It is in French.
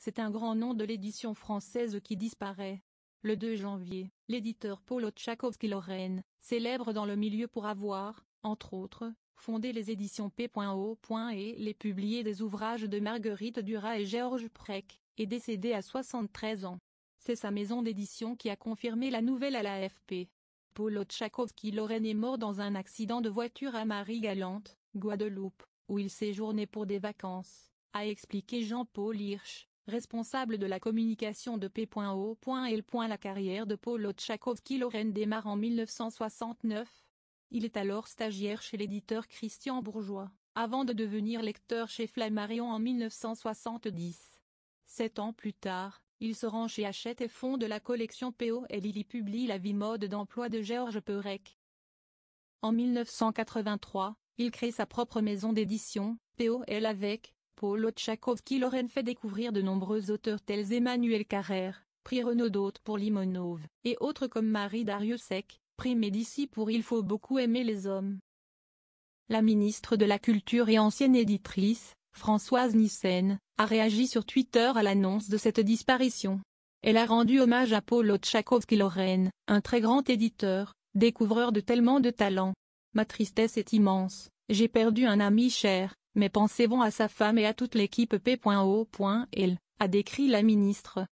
C'est un grand nom de l'édition française qui disparaît. Le 2 janvier, l'éditeur Paul tchakovsky lorraine célèbre dans le milieu pour avoir, entre autres, fondé les éditions P.O. E et les publié des ouvrages de Marguerite Duras et Georges Prec, est décédé à 73 ans. C'est sa maison d'édition qui a confirmé la nouvelle à l'AFP. Paul tchakovsky lorraine est mort dans un accident de voiture à Marie-Galante, Guadeloupe, où il séjournait pour des vacances, a expliqué Jean-Paul Hirsch, responsable de la communication de P.O.L. La carrière de Paul tchakovsky lorraine démarre en 1969. Il est alors stagiaire chez l'éditeur Christian Bourgeois, avant de devenir lecteur chez Flammarion en 1970. Sept ans plus tard, il se rend chez Hachette et fonde la collection P.O.L. il y publie La vie mode d'emploi de Georges Perec. En 1983, il crée sa propre maison d'édition, P.O.L. avec, Paul Tchakovski lorraine fait découvrir de nombreux auteurs tels Emmanuel Carrère, prix Renaud pour Limonov, et autres comme Marie Dariussec, prix Médici pour Il faut beaucoup aimer les hommes. La ministre de la Culture et ancienne éditrice, Françoise Nissen, a réagi sur Twitter à l'annonce de cette disparition. Elle a rendu hommage à Paul Tchakovsky-Lorraine, un très grand éditeur, découvreur de tellement de talents. Ma tristesse est immense, j'ai perdu un ami cher, mais pensez vous à sa femme et à toute l'équipe P.O.L., a décrit la ministre.